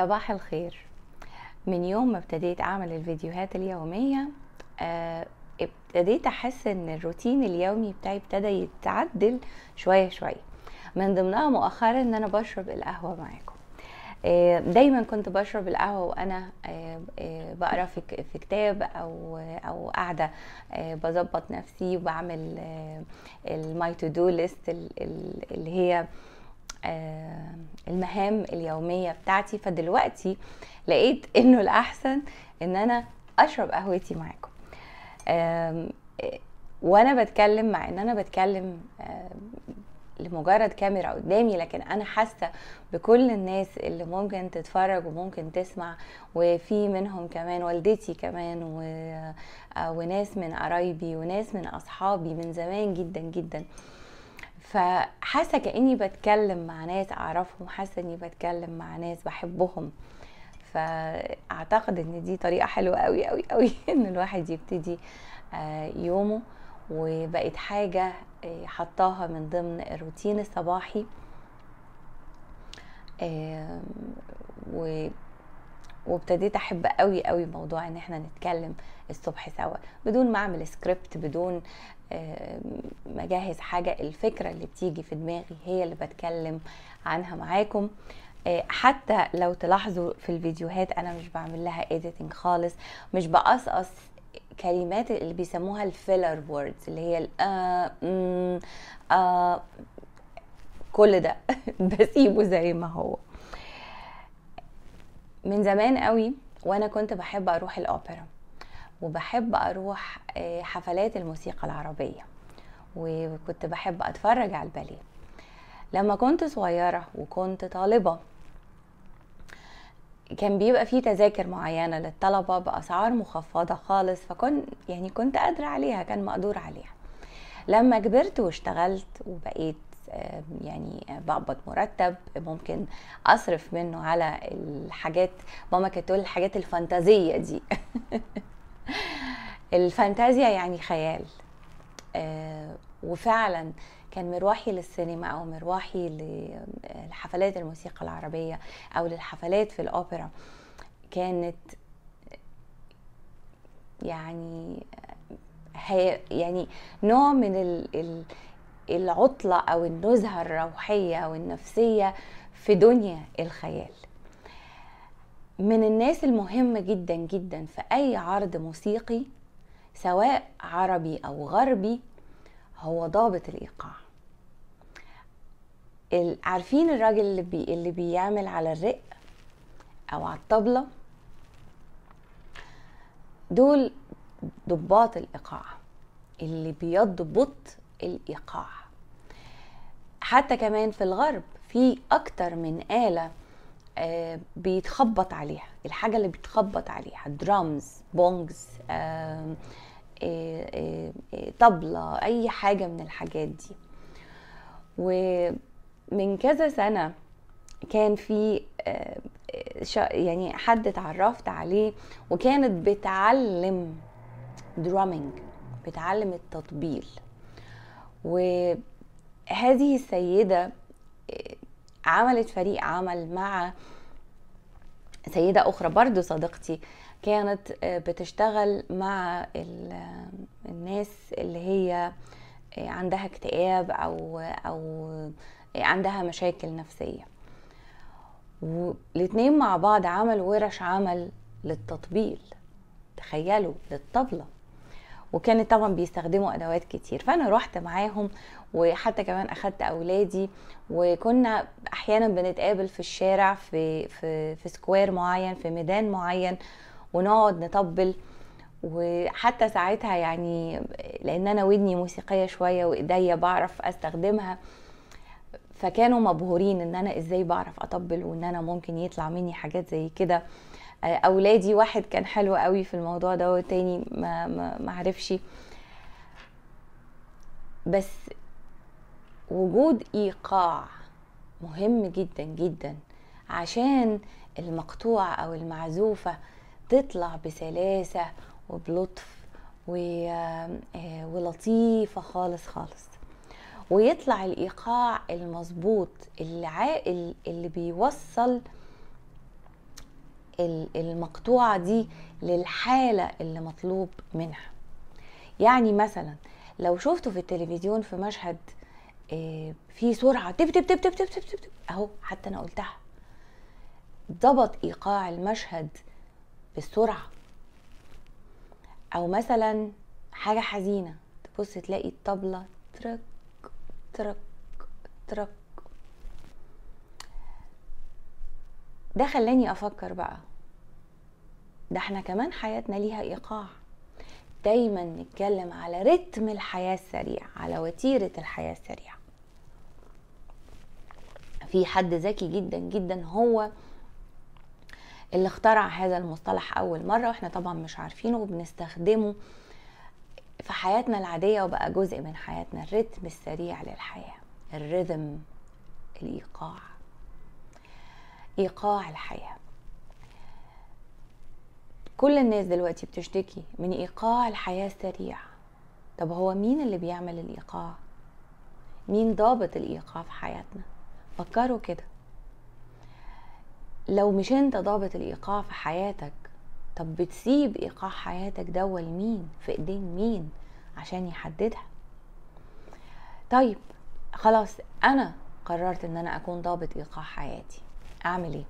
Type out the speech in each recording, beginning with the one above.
صباح الخير من يوم ما ابتديت اعمل الفيديوهات اليوميه آه، ابتديت احس ان الروتين اليومي بتاعي ابتدى يتعدل شويه شويه من ضمنها مؤخرا ان انا بشرب القهوه معاكم آه، دايما كنت بشرب القهوه وانا آه، بقرا في كتاب او او قاعده بظبط نفسي وبعمل الماي تو دو ليست اللي هي آه، المهام اليومية بتاعتي فدلوقتي لقيت انه الاحسن ان انا اشرب قهوتي معاكم آه، وانا بتكلم مع ان انا بتكلم آه، لمجرد كاميرا قدامي لكن انا حاسه بكل الناس اللي ممكن تتفرج وممكن تسمع وفي منهم كمان والدتي كمان و... وناس من قرايبي وناس من اصحابي من زمان جدا جدا آه فحاسه كاني بتكلم مع ناس اعرفهم حاسه اني بتكلم مع ناس بحبهم فاعتقد ان دي طريقه حلوه قوي قوي قوي ان الواحد يبتدي آه، يومه وبقت حاجه آه، حطاها من ضمن الروتين الصباحي آه، و وابتديت احب قوي قوي موضوع ان احنا نتكلم الصبح سوا بدون ما اعمل سكريبت بدون مجهز حاجة الفكرة اللي بتيجي في دماغي هي اللي بتكلم عنها معاكم آه، حتى لو تلاحظوا في الفيديوهات انا مش بعمل لها ايديتنج خالص مش بقصقص كلمات اللي بيسموها الفيلر ووردز اللي هي آه آه كل ده بسيبه زي ما هو من زمان قوي وانا كنت بحب اروح الاوبرا وبحب اروح آه، حفلات الموسيقى العربيه وكنت بحب اتفرج على الباليه لما كنت صغيره وكنت طالبه كان بيبقى فيه تذاكر معينه للطلبه باسعار مخفضه خالص فكنت يعني كنت قادره عليها كان مقدور عليها لما كبرت واشتغلت وبقيت آه، يعني بقبض مرتب ممكن اصرف منه على الحاجات ماما كانت تقول الحاجات الفانتازيه دي الفانتازيا يعني خيال آه، وفعلا كان مروحي للسينما او مروحي لحفلات الموسيقى العربيه او للحفلات في الاوبرا كانت يعني هي يعني نوع من ال العطله او النزهه الروحيه والنفسيه في دنيا الخيال من الناس المهمة جدا جدا في أي عرض موسيقي سواء عربي أو غربي هو ضابط الإيقاع عارفين الراجل اللي, بي اللي بيعمل على الرق أو على الطبلة دول ضباط الإيقاع اللي بيضبط الإيقاع حتى كمان في الغرب في أكتر من آلة آه، بيتخبط عليها الحاجه اللي بيتخبط عليها درامز بونجز آه، آه، طبلة اي حاجه من الحاجات دي ومن كذا سنه كان في يعني حد اتعرفت عليه وكانت بتعلم درامينج بتعلم التطبيل وهذه السيده عملت فريق عمل مع سيدة أخرى برضو صديقتي كانت آه، بتشتغل مع آه، الناس اللي هي آه، عندها اكتئاب أو, أو عندها مشاكل نفسية والاتنين مع بعض عملوا ورش عمل للتطبيل تخيلوا للطبلة وكانت طبعا بيستخدموا ادوات كتير فانا رحت معاهم وحتى كمان اخدت اولادي وكنا احيانا بنتقابل في الشارع في في في سكوير معين في ميدان معين ونقعد نطبل وحتى ساعتها يعني لان انا ودني موسيقيه شويه وايديا بعرف استخدمها فكانوا مبهورين ان انا ازاي بعرف اطبل وان انا ممكن يطلع مني حاجات زي كده آه، اولادي واحد كان حلو قوي في الموضوع ده والتاني ما ما, عرفش بس وجود ايقاع مهم جدا جدا عشان المقطوعة او المعزوفة تطلع بسلاسة وبلطف آه، ولطيفة خالص خالص ويطلع الايقاع المظبوط اللي, اللي بيوصل المقطوعة دي للحالة اللي مطلوب منها يعني مثلا لو شفته في التلفزيون في مشهد آه، في سرعة تب تب تب تب تب تب, تب, تب أهو حتى أنا قلتها ضبط إيقاع المشهد بالسرعة أو مثلا حاجة حزينة تبص تلاقي الطبلة ترك ترك ترك ده خلاني أفكر بقى ده احنا كمان حياتنا ليها ايقاع دايما نتكلم على رتم الحياة السريع على وتيرة الحياة السريعة في حد ذكي جدا جدا هو اللي اخترع هذا المصطلح اول مرة واحنا طبعا مش عارفينه وبنستخدمه في حياتنا العادية وبقى جزء من حياتنا الرتم السريع للحياة الرتم الإيقاع إيقاع الحياة كل الناس دلوقتي بتشتكي من ايقاع الحياه السريع طب هو مين اللي بيعمل الايقاع مين ضابط الايقاع في حياتنا فكروا كده لو مش انت ضابط الايقاع في حياتك طب بتسيب ايقاع حياتك دول مين في ايدين مين عشان يحددها طيب خلاص انا قررت ان انا اكون ضابط ايقاع حياتي اعمل ايه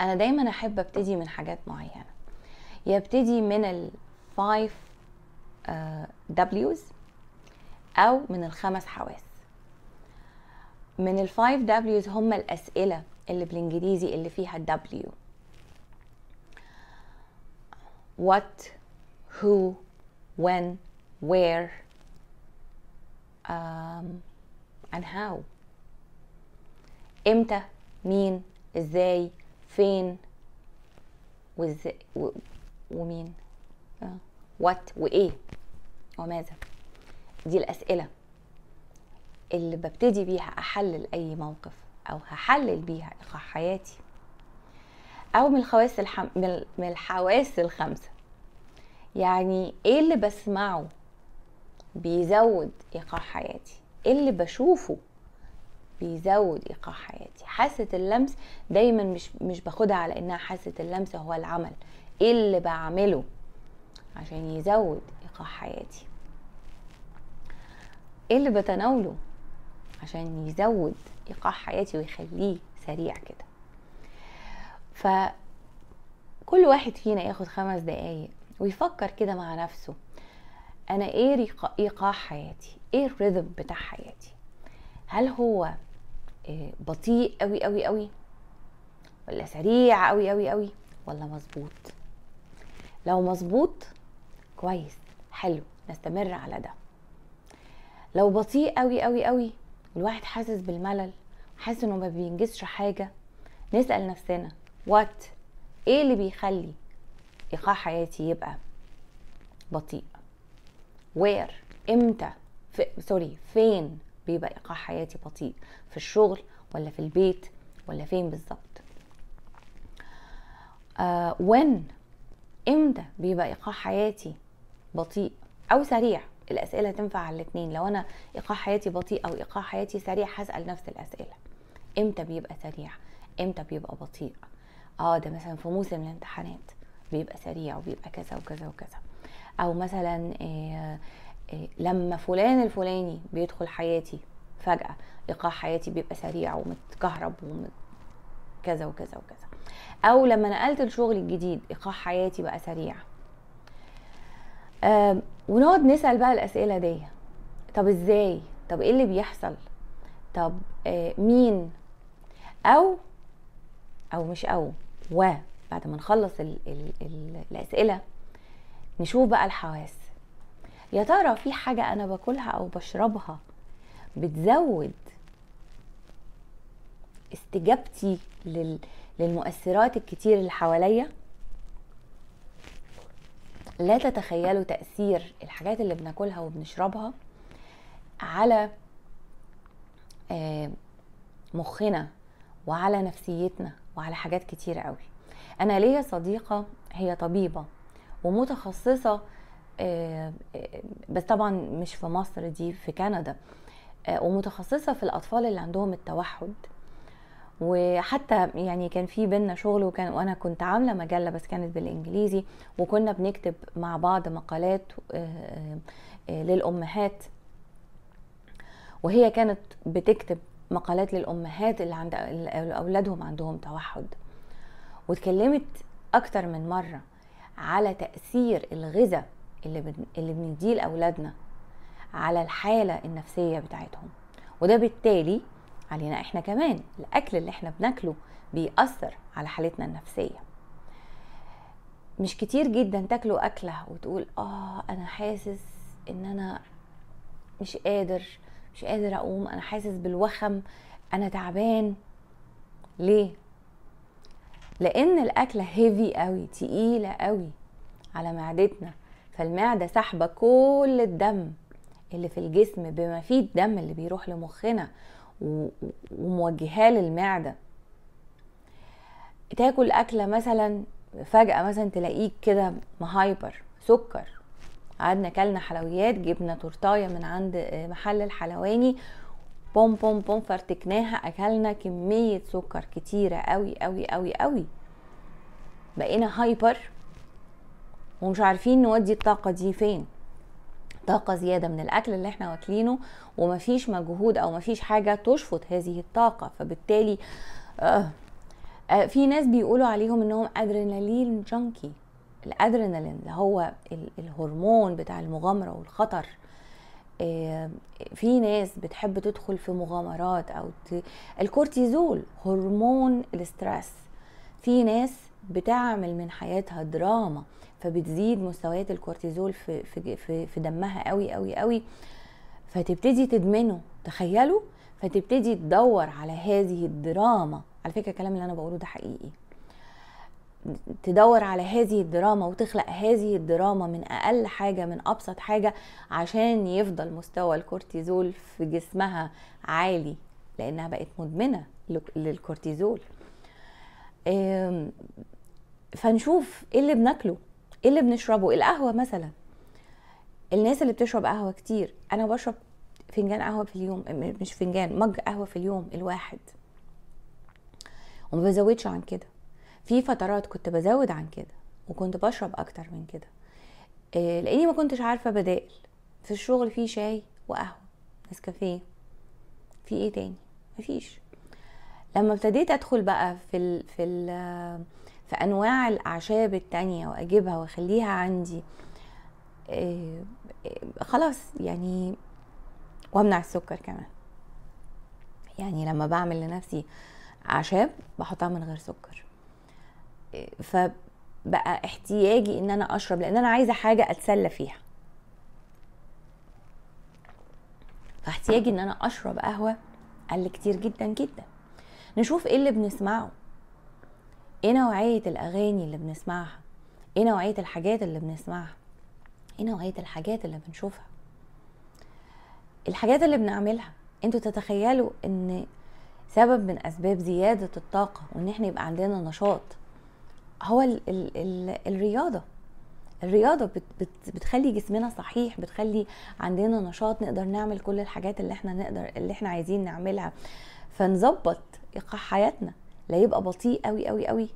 انا دايما احب ابتدي من حاجات معينه يبتدي من الفايف آه، دبليوز او من الخمس حواس من 5 دبليوز هم الاسئله اللي بالانجليزي اللي فيها W what who when where um, and how امتى مين ازاي فين وازاي و... ومين وات آه. وايه وماذا دي الاسئله اللي ببتدي بيها احلل اي موقف او هحلل بيها ايقاع حياتي او من الحواس الحم... من الحواس الخمسه يعني ايه اللي بسمعه بيزود ايقاع حياتي ايه اللي بشوفه بيزود ايقاع حياتي حاسه اللمس دايما مش مش باخدها على انها حاسه اللمس هو العمل ايه اللي بعمله عشان يزود ايقاع حياتي ايه اللي بتناوله عشان يزود ايقاع حياتي ويخليه سريع كده ف كل واحد فينا ياخد خمس دقايق ويفكر كده مع نفسه انا ايه ايقاع حياتي ايه الريذم بتاع حياتي هل هو آه، بطيء قوي قوي قوي ولا سريع قوي قوي قوي ولا مظبوط لو مظبوط كويس حلو نستمر على ده لو بطيء قوي قوي قوي الواحد حاسس بالملل حاسس انه ما بينجزش حاجه نسال نفسنا وات ايه اللي بيخلي ايقاع حياتي يبقى بطيء وير امتى في سوري فين بيبقى ايقاع حياتي بطيء في الشغل ولا في البيت ولا فين بالظبط آه امتى بيبقى ايقاع حياتي بطيء او سريع الاسئله تنفع على الاثنين لو انا ايقاع حياتي بطيء او ايقاع حياتي سريع هسال نفس الاسئله امتى بيبقى سريع امتى بيبقى بطيء اه ده مثلا في موسم الامتحانات بيبقى سريع وبيبقى كذا وكذا وكذا او مثلا إيه إيه، لما فلان الفلاني بيدخل حياتي فجأة إيقاع حياتي بيبقى سريع ومتكهرب وكذا وكذا وكذا أو لما نقلت الشغل الجديد إيقاع حياتي بقى سريع ونقعد نسأل بقى الأسئلة دي طب إزاي طب إيه اللي بيحصل طب آه، مين أو أو مش أو و بعد ما نخلص الأسئلة نشوف بقى الحواس يا ترى في حاجة أنا باكلها أو بشربها بتزود استجابتي لل... للمؤثرات الكتير اللي حواليا لا تتخيلوا تأثير الحاجات اللي بناكلها وبنشربها على آه، مخنا وعلى نفسيتنا وعلى حاجات كتير قوي انا ليا صديقة هي طبيبة ومتخصصة آه، آه، بس طبعا مش في مصر دي في كندا آه، ومتخصصه في الاطفال اللي عندهم التوحد وحتى يعني كان في بينا شغل وكان وانا كنت عامله مجله بس كانت بالانجليزي وكنا بنكتب مع بعض مقالات للامهات وهي كانت بتكتب مقالات للامهات اللي عند اولادهم عندهم توحد واتكلمت اكتر من مره على تاثير الغذاء اللي بن... اللي بنديه لاولادنا على الحاله النفسيه بتاعتهم وده بالتالي علينا احنا كمان الاكل اللي احنا بناكله بيأثر على حالتنا النفسيه مش كتير جدا تاكلوا اكله وتقول اه انا حاسس ان انا مش قادر مش قادر اقوم انا حاسس بالوخم انا تعبان ليه لان الاكله هيفي قوي تقيله قوي على معدتنا فالمعدة سحبة كل الدم اللي في الجسم بما فيه الدم اللي بيروح لمخنا وموجهاه للمعدة تاكل أكلة مثلا فجأة مثلا تلاقيك كده مهايبر سكر قعدنا كلنا حلويات جبنا تورتاية من عند آه، محل الحلواني بوم بوم بوم فرتكناها أكلنا كمية سكر كتيرة قوي قوي قوي قوي بقينا هايبر ومش عارفين نودي الطاقه دي فين طاقة زيادة من الأكل اللي احنا واكلينه ومفيش مجهود أو مفيش حاجة تشفط هذه الطاقة فبالتالي آه آه في ناس بيقولوا عليهم انهم ادرينالين جانكي الادرينالين اللي هو الهرمون بتاع المغامرة والخطر آه، في ناس بتحب تدخل في مغامرات او ت... الكورتيزول هرمون الاسترس في ناس بتعمل من حياتها دراما فبتزيد مستويات الكورتيزول في في في, دمها قوي قوي قوي فتبتدي تدمنه تخيلوا فتبتدي تدور على هذه الدراما على فكره الكلام اللي انا بقوله ده حقيقي تدور على هذه الدراما وتخلق هذه الدراما من اقل حاجه من ابسط حاجه عشان يفضل مستوى الكورتيزول في جسمها عالي لانها بقت مدمنه للكورتيزول فنشوف ايه اللي بناكله ايه اللي بنشربه القهوه مثلا الناس اللي بتشرب قهوه كتير انا بشرب فنجان قهوه في اليوم مش فنجان مج قهوه في اليوم الواحد وما بزودش عن كده في فترات كنت بزود عن كده وكنت بشرب اكتر من كده آه، لاني ما كنتش عارفه بدائل في الشغل في شاي وقهوه نسكافيه في ايه تاني مفيش لما ابتديت ادخل بقى في ال في ال في انواع الاعشاب التانية واجيبها واخليها عندي آه، خلاص يعني وامنع السكر كمان يعني لما بعمل لنفسي اعشاب بحطها من غير سكر آه، فبقى احتياجي ان انا اشرب لان انا عايزه حاجه اتسلى فيها فاحتياجي ان انا اشرب قهوه قل كتير جدا جدا نشوف ايه اللي بنسمعه ايه نوعيه الاغاني اللي بنسمعها ايه نوعيه الحاجات اللي بنسمعها ايه نوعيه الحاجات اللي بنشوفها الحاجات اللي بنعملها انتوا تتخيلوا ان سبب من اسباب زياده الطاقه وان احنا يبقى عندنا نشاط هو الـ الـ الـ الرياضه الرياضة بتخلي جسمنا صحيح بتخلي عندنا نشاط نقدر نعمل كل الحاجات اللي احنا نقدر اللي احنا عايزين نعملها فنظبط حياتنا لا يبقى بطيء قوي قوي قوي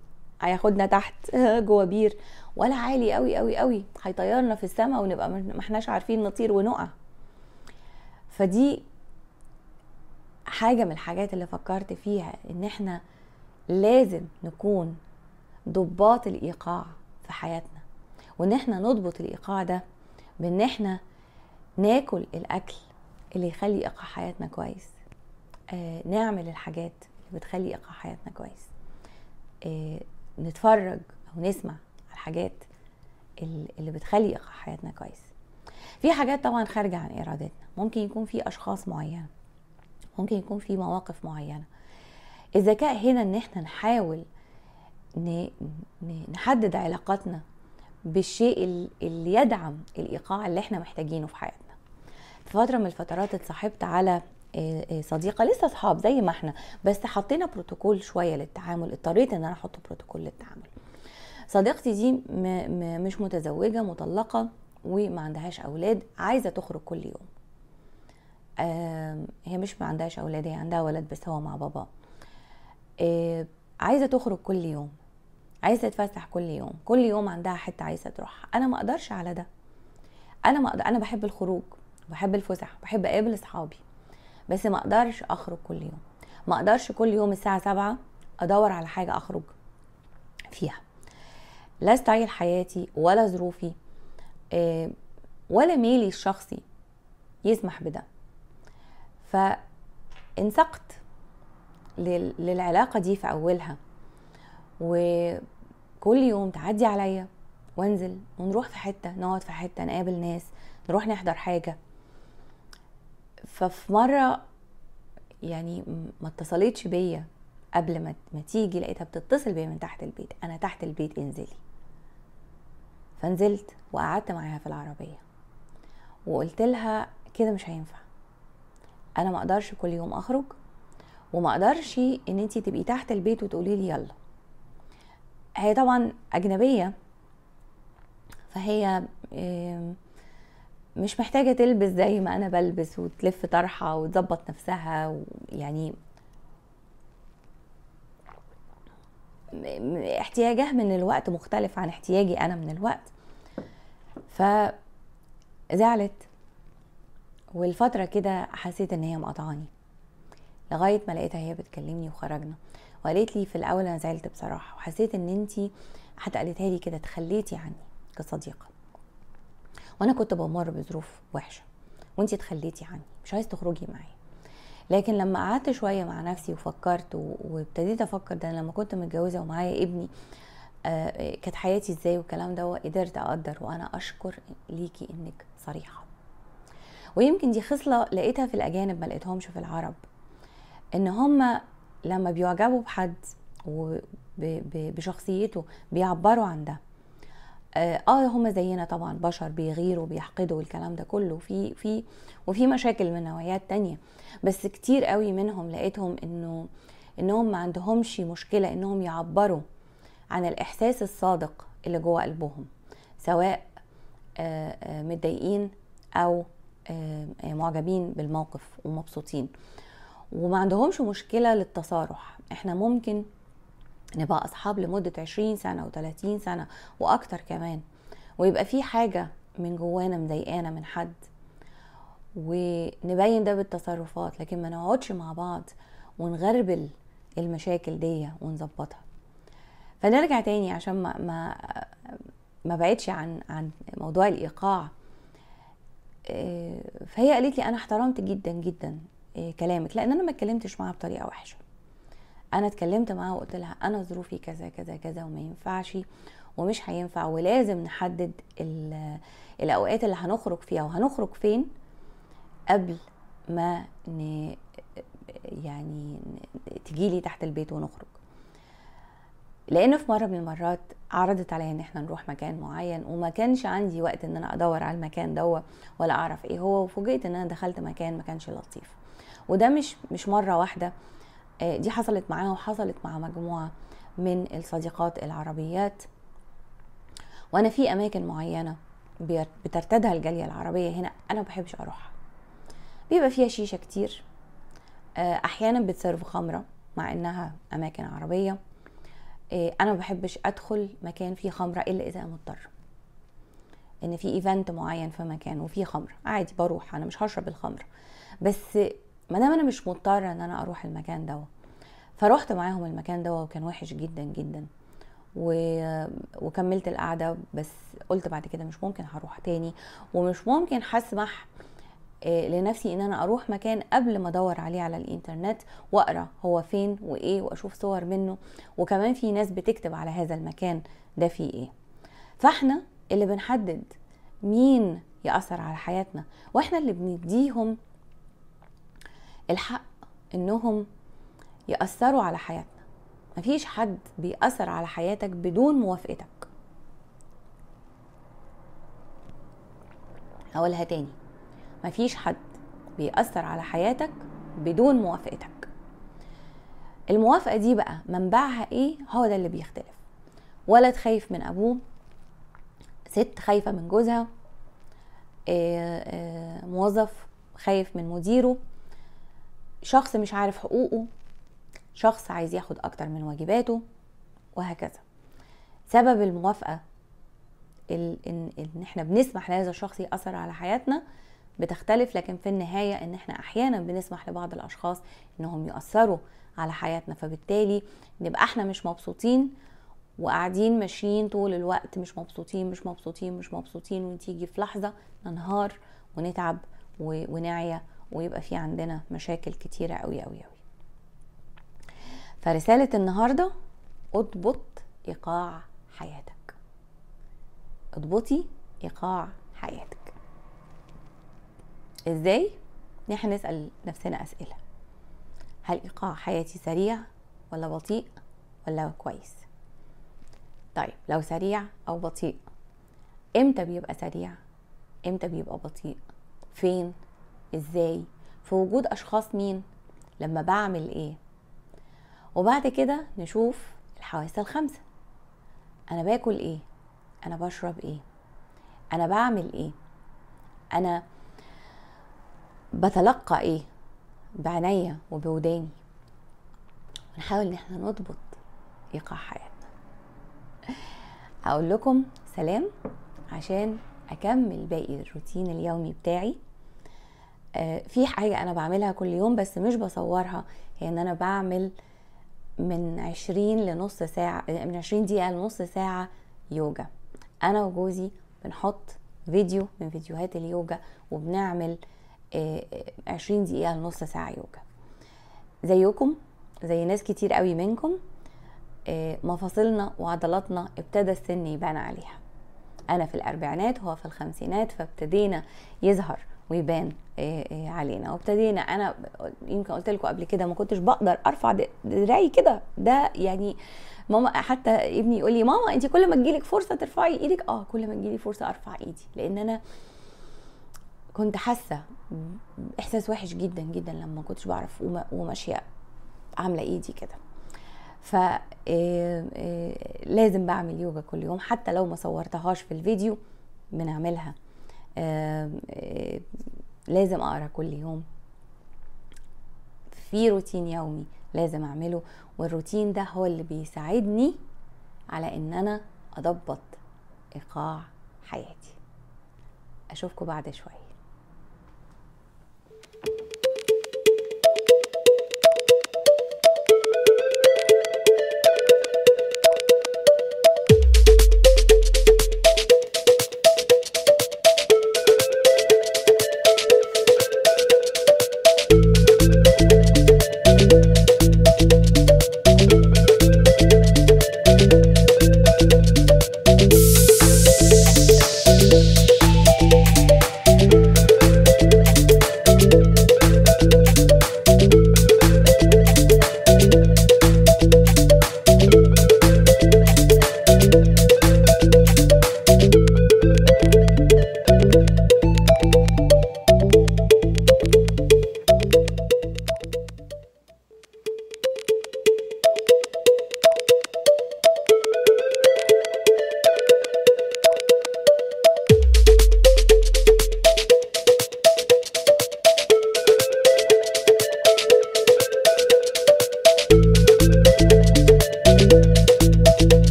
هياخدنا تحت جوه بير ولا عالي قوي قوي قوي هيطيرنا في السماء ونبقى ما احناش عارفين نطير ونقع فدي حاجه من الحاجات اللي فكرت فيها ان احنا لازم نكون ضباط الايقاع في حياتنا وان احنا نضبط الايقاع ده بان احنا ناكل الاكل اللي يخلي ايقاع حياتنا كويس آه نعمل الحاجات بتخلي ايقاع حياتنا كويس آه، نتفرج او نسمع على الحاجات اللي بتخلي ايقاع حياتنا كويس في حاجات طبعا خارجه عن ارادتنا ممكن يكون في اشخاص معينه ممكن يكون في مواقف معينه الذكاء هنا ان احنا نحاول نحدد علاقاتنا بالشيء اللي يدعم الايقاع اللي احنا محتاجينه في حياتنا في فتره من الفترات اتصاحبت على آه، آه، صديقه لسه اصحاب زي ما احنا بس حطينا بروتوكول شويه للتعامل اضطريت ان انا احط بروتوكول للتعامل صديقتي دي م م مش متزوجه مطلقه وما عندهاش اولاد عايزه تخرج كل يوم هي مش ما عندهاش اولاد هي عندها ولد بس هو مع بابا آه، عايزه تخرج كل يوم عايزه تتفسح كل يوم كل يوم عندها حته عايزه تروحها انا ما اقدرش على ده انا ما أقدر... انا بحب الخروج بحب الفسح بحب اقابل اصحابي بس ما اقدرش اخرج كل يوم ما اقدرش كل يوم الساعه سبعة ادور على حاجه اخرج فيها لا ستايل حياتي ولا ظروفي آه، ولا ميلي الشخصي يسمح بده فانسقت للعلاقة دي في أولها وكل يوم تعدي عليا وانزل ونروح في حتة نقعد في حتة نقابل ناس نروح نحضر حاجة ففي مره يعني ما اتصلتش بيا قبل ما ما تيجي لقيتها بتتصل بيا من تحت البيت انا تحت البيت انزلي فنزلت وقعدت معاها في العربيه وقلت لها كده مش هينفع انا ما اقدرش كل يوم اخرج وما اقدرش ان انت تبقي تحت البيت وتقولي لي يلا هي طبعا اجنبيه فهي إيه مش محتاجة تلبس زي ما أنا بلبس وتلف طرحة وتظبط نفسها يعني احتياجه من الوقت مختلف عن احتياجي أنا من الوقت فزعلت والفترة كده حسيت إن هي مقطعاني لغاية ما لقيتها هي بتكلمني وخرجنا وقالت لي في الأول أنا زعلت بصراحة وحسيت إن أنتي حتى قالتها لي كده تخليتي عني كصديقة وانا كنت بمر بظروف وحشه وانت اتخليتي عني مش عايز تخرجي معايا لكن لما قعدت شويه مع نفسي وفكرت وابتديت افكر ده انا لما كنت متجوزه ومعايا ابني آه، كانت حياتي ازاي والكلام ده قدرت اقدر وانا اشكر ليكي انك صريحه ويمكن دي خصله لقيتها في الاجانب ما لقيتهمش في العرب ان هما لما بيعجبوا بحد وبشخصيته بيعبروا عن ده اه, آه، هم زينا طبعا بشر بيغيروا بيحقدوا والكلام ده كله في في وفي مشاكل من نوعيات تانية بس كتير قوي منهم لقيتهم انه انهم ما عندهمش مشكله انهم يعبروا عن الاحساس الصادق اللي جوه قلبهم سواء آه، آه، متضايقين او معجبين بالموقف ومبسوطين وما عندهمش مشكله للتصارح احنا ممكن نبقى أصحاب لمدة 20 سنة و30 سنة وأكتر كمان ويبقى في حاجة من جوانا مضايقانا من حد ونبين ده بالتصرفات لكن ما نقعدش مع بعض ونغربل المشاكل دي ونظبطها فنرجع تاني عشان ما ما ما بعدش عن عن موضوع الايقاع آه، فهي قالت لي انا احترمت جدا جدا آه، كلامك لان انا ما اتكلمتش معاها بطريقه وحشه انا اتكلمت معاها وقلت لها انا ظروفي كذا كذا كذا وما ينفعش ومش هينفع ولازم نحدد الاوقات اللي هنخرج فيها وهنخرج فين قبل ما ن... يعني تجيلي تحت البيت ونخرج لان في مره من المرات عرضت عليا ان احنا نروح مكان معين وما كانش عندي وقت ان انا ادور على المكان دوا ولا اعرف ايه هو وفوجئت ان انا دخلت مكان ما كانش لطيف وده مش مش مره واحده آه آه، دي حصلت معاها وحصلت مع مجموعة من الصديقات العربيات وانا في اماكن معينة بترتدها الجالية العربية هنا انا مبحبش اروحها بيبقى فيها شيشة كتير آه، احيانا بتسيرف خمرة مع انها اماكن عربية آه، انا مبحبش ادخل مكان فيه خمرة الا اذا مضطر ان في ايفنت معين في مكان وفيه خمرة عادي بروح انا مش هشرب الخمرة بس ما دام انا مش مضطره ان انا اروح المكان ده فروحت معاهم المكان ده وكان وحش جدا جدا و... وكملت القعده بس قلت بعد كده مش ممكن هروح تاني ومش ممكن هسمح آه، لنفسي ان انا اروح مكان قبل ما ادور عليه على الانترنت واقرا هو فين وايه واشوف صور منه وكمان في ناس بتكتب على هذا المكان ده فيه ايه فاحنا اللي بنحدد مين ياثر على حياتنا واحنا اللي بنديهم الحق انهم ياثروا على حياتنا مفيش حد بيأثر على حياتك بدون موافقتك هقولها تاني مفيش حد بيأثر على حياتك بدون موافقتك الموافقة دي بقى منبعها ايه هو ده اللي بيختلف ولد خايف من ابوه ست خايفة من جوزها آه، آه، موظف خايف من مديره شخص مش عارف حقوقه شخص عايز ياخد اكتر من واجباته وهكذا سبب الموافقه ان ان احنا بنسمح لهذا الشخص ياثر على حياتنا بتختلف لكن في النهايه ان احنا احيانا بنسمح لبعض الاشخاص انهم ياثروا على حياتنا فبالتالي نبقى احنا مش مبسوطين وقاعدين ماشيين طول الوقت مش مبسوطين مش مبسوطين مش مبسوطين وتيجي في لحظه ننهار ونتعب ونعيا ويبقى في عندنا مشاكل كتيره قوي قوي قوي فرساله النهارده اضبط ايقاع حياتك اضبطي ايقاع حياتك ازاي نحن نسال نفسنا اسئله هل ايقاع حياتي سريع ولا بطيء ولا كويس طيب لو سريع او بطيء امتى بيبقى سريع امتى بيبقى بطيء فين ازاي في وجود اشخاص مين لما بعمل ايه وبعد كده نشوف الحواس الخمسه انا باكل ايه انا بشرب ايه انا بعمل ايه انا بتلقى ايه بعناية وبوداني ونحاول ان احنا نضبط ايقاع حياتنا هقول لكم سلام عشان اكمل باقي الروتين اليومي بتاعي آه، في حاجة أنا بعملها كل يوم بس مش بصورها هي إن أنا بعمل من عشرين لنص ساعة آه، من عشرين دقيقة لنص ساعة يوجا أنا وجوزي بنحط فيديو من فيديوهات اليوجا وبنعمل آه، عشرين دقيقة لنص ساعة يوجا زيكم زي ناس كتير قوي منكم مفاصلنا وعضلاتنا ابتدى السن يبان عليها أنا في الأربعينات هو في الخمسينات فابتدينا يظهر ويبان آه، آه، علينا وابتدينا انا يمكن قلت لكم قبل كده ما كنتش بقدر ارفع دراعي كده ده يعني ماما حتى ابني يقول لي ماما انت كل ما تجيلك فرصه ترفعي ايدك اه كل ما تجيلي فرصه ارفع ايدي لان انا كنت حاسه احساس وحش جدا جدا لما ما كنتش بعرف وماشيه عامله ايدي كده ف آه، لازم بعمل يوجا كل يوم حتى لو ما صورتهاش في الفيديو بنعملها آه، لازم اقرا كل يوم في روتين يومي لازم اعمله والروتين ده هو اللي بيساعدني على ان انا اضبط ايقاع حياتي اشوفكم بعد شويه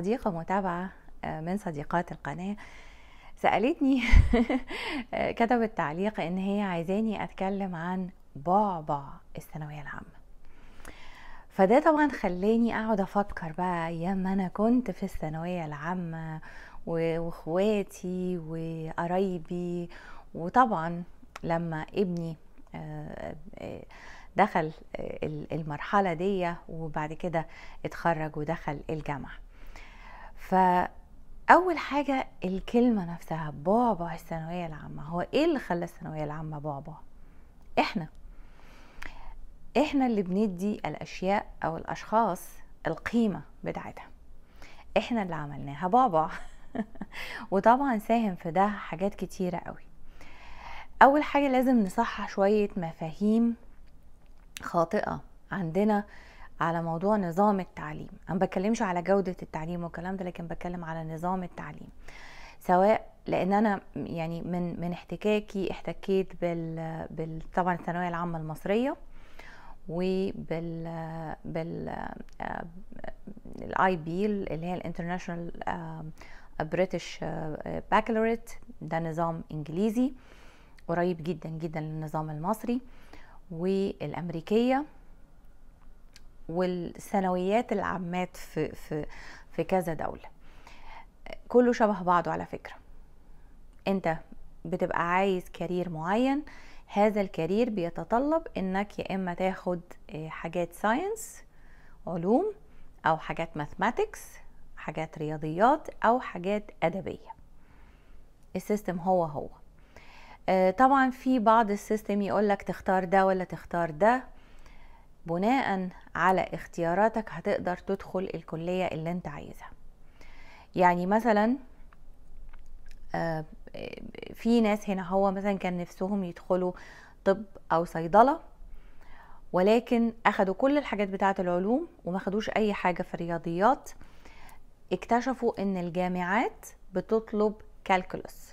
صديقة متابعة آه، من صديقات القناة سألتني كتبت تعليق إن هي عايزاني أتكلم عن بعبع الثانوية العامة فده طبعا خلاني أقعد أفكر بقى أيام ما أنا كنت في الثانوية العامة وإخواتي وقرايبي وطبعا لما ابني آه، آه، دخل المرحلة دي وبعد كده اتخرج ودخل الجامعة فأول حاجة الكلمة نفسها بعبع الثانوية العامة هو إيه اللي خلى الثانوية العامة بعبع؟ إحنا إحنا اللي بندي الأشياء أو الأشخاص القيمة بتاعتها إحنا اللي عملناها بعبع وطبعا ساهم في ده حاجات كتيرة قوي أول حاجة لازم نصحح شوية مفاهيم خاطئة عندنا على موضوع نظام التعليم انا بتكلمش على جودة التعليم والكلام ده لكن بتكلم على نظام التعليم سواء لان انا يعني من من احتكاكي احتكيت بال, بال طبعا الثانويه العامه المصريه وبال بال آه، الاي بي اللي هي الانترناشونال بريتش باكالوريت ده نظام انجليزي قريب جدا جدا للنظام المصري والامريكيه والثانويات العامات في في في كذا دوله كله شبه بعضه على فكره انت بتبقى عايز كارير معين هذا الكارير بيتطلب انك يا اما تاخد آه، حاجات ساينس علوم او حاجات ماثماتكس حاجات رياضيات او حاجات ادبيه السيستم هو هو آه، طبعا في بعض السيستم يقولك تختار ده ولا تختار ده بناء على اختياراتك هتقدر تدخل الكلية اللي انت عايزها يعني مثلا آه، في ناس هنا هو مثلا كان نفسهم يدخلوا طب او صيدلة ولكن اخدوا كل الحاجات بتاعة العلوم وما خدوش اي حاجة في الرياضيات اكتشفوا ان الجامعات بتطلب كالكولوس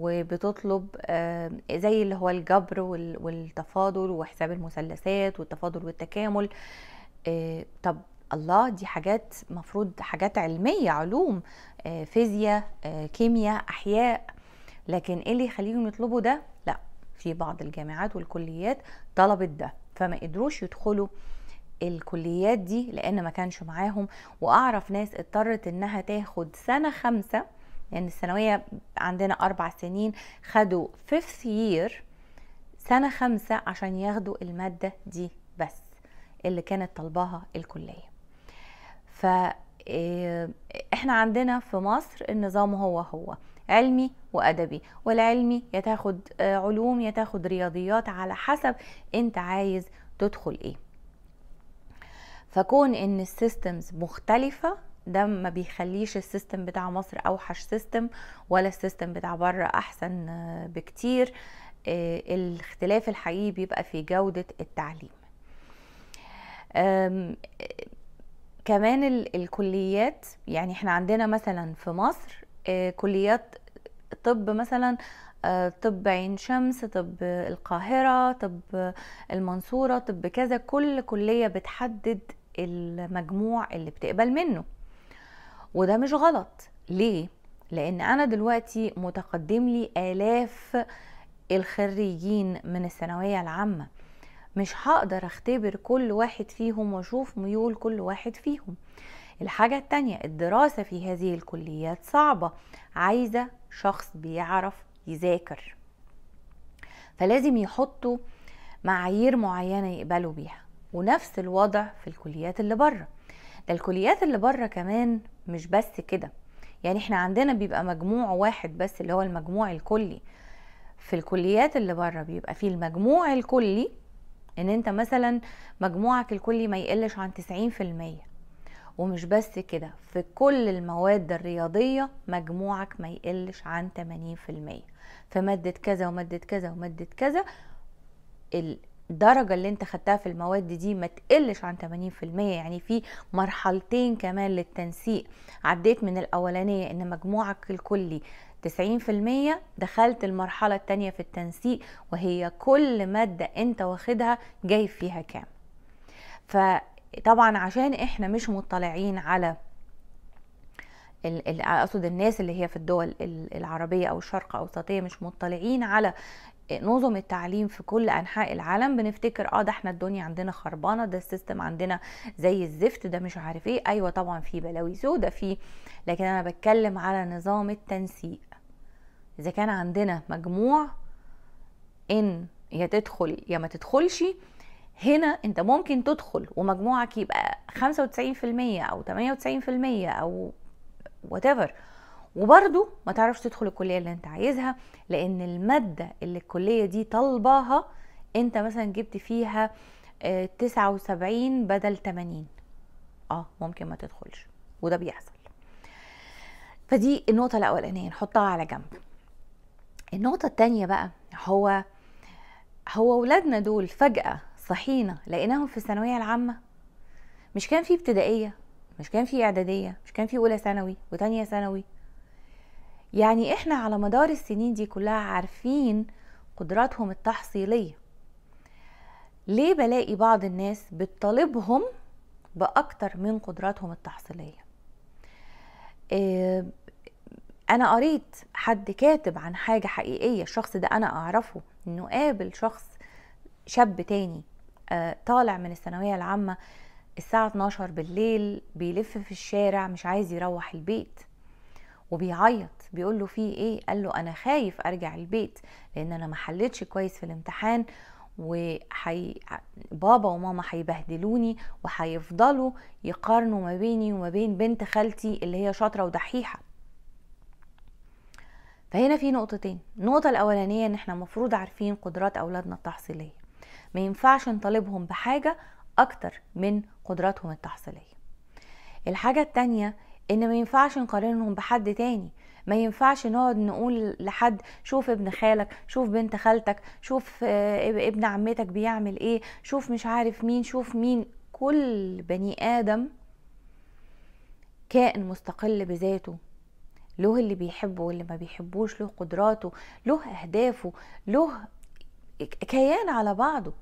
وبتطلب آه، زي اللي هو الجبر والتفاضل وحساب المثلثات والتفاضل والتكامل آه، طب الله دي حاجات مفروض حاجات علمية علوم آه، فيزياء كيمياء أحياء لكن ايه اللي يخليهم يطلبوا ده لا في بعض الجامعات والكليات طلبت ده فما قدروش يدخلوا الكليات دي لان ما كانش معاهم واعرف ناس اضطرت انها تاخد سنه خمسه يعني الثانوية عندنا أربع سنين خدوا fifth يير سنة خمسة عشان ياخدوا المادة دي بس اللي كانت طالباها الكلية ف آه، احنا عندنا في مصر النظام هو هو علمي وادبي والعلمي يتاخد آه، علوم يتاخد رياضيات على حسب انت عايز تدخل ايه فكون ان السيستمز مختلفة ده ما بيخليش السيستم بتاع مصر اوحش سيستم ولا السيستم بتاع بره احسن بكتير آه، الاختلاف الحقيقي بيبقى في جودة التعليم كمان الكليات يعني احنا عندنا مثلا في مصر آه، كليات طب مثلا آه، طب عين شمس طب القاهرة طب المنصورة طب كذا كل كلية بتحدد المجموع اللي بتقبل منه وده مش غلط ليه لان انا دلوقتي متقدم لي الاف الخريجين من الثانويه العامه مش هقدر اختبر كل واحد فيهم واشوف ميول كل واحد فيهم الحاجة التانية الدراسة في هذه الكليات صعبة عايزة شخص بيعرف يذاكر فلازم يحطوا معايير معينة يقبلوا بيها ونفس الوضع في الكليات اللي بره ده الكليات اللي بره كمان مش بس كده يعني احنا عندنا بيبقى مجموع واحد بس اللي هو المجموع الكلي في الكليات اللي بره بيبقى فيه المجموع الكلي ان انت مثلا مجموعك الكلي ما يقلش عن 90% ومش بس كده في كل المواد الرياضية مجموعك ما يقلش عن 80% في مادة كذا ومادة كذا ومادة كذا الدرجه اللي انت خدتها في المواد دي ما تقلش عن 80% يعني في مرحلتين كمان للتنسيق عديت من الاولانيه ان مجموعك الكلي 90% دخلت المرحله الثانيه في التنسيق وهي كل ماده انت واخدها جايب فيها كام فطبعا عشان احنا مش مطلعين على اقصد الناس اللي هي في الدول العربيه او الشرق اوسطيه مش مطلعين على نظم التعليم في كل انحاء العالم بنفتكر اه ده احنا الدنيا عندنا خربانه ده السيستم عندنا زي الزفت ده مش عارف ايه ايوه طبعا في بلاوي سودا في لكن انا بتكلم على نظام التنسيق اذا كان عندنا مجموع ان يا تدخل يا ما تدخلش هنا انت ممكن تدخل ومجموعك يبقى 95% او 98% او whatever وبرده ما تعرفش تدخل الكليه اللي انت عايزها لان الماده اللي الكليه دي طالباها انت مثلا جبت فيها آه، تسعة وسبعين بدل تمانين اه ممكن ما تدخلش وده بيحصل فدي النقطة الأولانية نحطها على جنب النقطة التانية بقى هو هو ولادنا دول فجأة صحينا لقيناهم في الثانوية العامة مش كان في ابتدائية مش كان في إعدادية مش كان في أولى ثانوي وتانية ثانوي يعني احنا على مدار السنين دي كلها عارفين قدراتهم التحصيلية ليه بلاقي بعض الناس بتطالبهم بأكتر من قدراتهم التحصيلية آه، أنا قريت حد كاتب عن حاجة حقيقية الشخص ده أنا أعرفه إنه قابل شخص شاب تاني آه، طالع من الثانوية العامة الساعة 12 بالليل بيلف في الشارع مش عايز يروح البيت وبيعيط بيقول له فيه ايه قال له انا خايف ارجع البيت لان انا ما حلتش كويس في الامتحان وحي... بابا وماما هيبهدلوني وهيفضلوا يقارنوا ما بيني وما بين بنت خالتي اللي هي شاطره ودحيحه فهنا في نقطتين النقطه الاولانيه ان احنا المفروض عارفين قدرات اولادنا التحصيليه ما ينفعش نطالبهم بحاجه اكتر من قدراتهم التحصيليه الحاجه التانيه ان ما ينفعش نقارنهم بحد تاني ما ينفعش نقعد نقول لحد شوف ابن خالك شوف بنت خالتك شوف آه، ابن عمتك بيعمل ايه شوف مش عارف مين شوف مين كل بني ادم كائن مستقل بذاته له اللي بيحبه واللي ما بيحبوش له قدراته له اهدافه له كيان على بعضه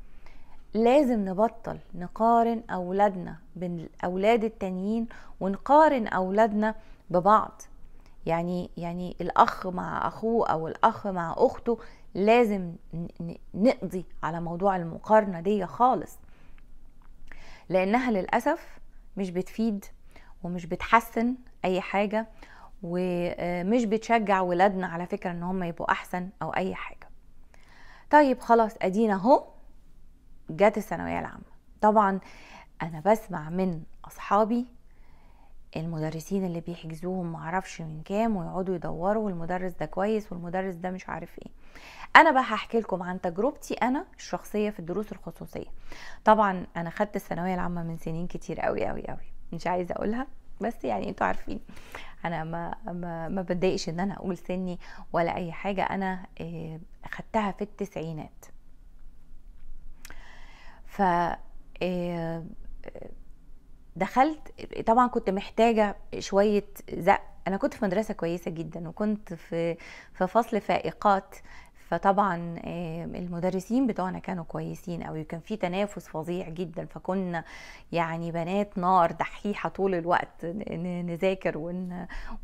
لازم نبطل نقارن أولادنا بالأولاد التانيين ونقارن أولادنا ببعض يعني يعني الأخ مع أخوه أو الأخ مع أخته لازم نقضي على موضوع المقارنة دي خالص لأنها للأسف مش بتفيد ومش بتحسن أي حاجة ومش آه، بتشجع ولادنا على فكرة إن هم يبقوا أحسن أو أي حاجة طيب خلاص أدينا أهو جت الثانويه العامه طبعا انا بسمع من اصحابي المدرسين اللي بيحجزوهم معرفش من كام ويقعدوا يدوروا والمدرس ده كويس والمدرس ده مش عارف ايه انا بقى هحكي لكم عن تجربتي انا الشخصيه في الدروس الخصوصيه طبعا انا خدت الثانويه العامه من سنين كتير قوي قوي قوي مش عايزه اقولها بس يعني انتوا عارفين انا ما ما, ما بتضايقش ان انا اقول سني ولا اي حاجه انا آه، خدتها في التسعينات ف آه، دخلت طبعا كنت محتاجه شويه زق انا كنت في مدرسه كويسه جدا وكنت في في فصل فائقات فطبعا آه، المدرسين بتوعنا كانوا كويسين قوي وكان في تنافس فظيع جدا فكنا يعني بنات نار دحيحه طول الوقت نذاكر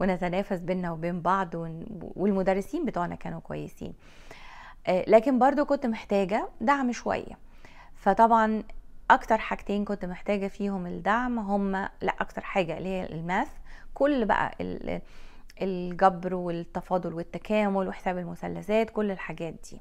ونتنافس بينا وبين بعض والمدرسين بتوعنا كانوا كويسين آه، لكن برضو كنت محتاجه دعم شويه فطبعا اكتر حاجتين كنت محتاجه فيهم الدعم هما لا اكتر حاجه اللي هي الماث كل بقى الجبر والتفاضل والتكامل وحساب المثلثات كل الحاجات دي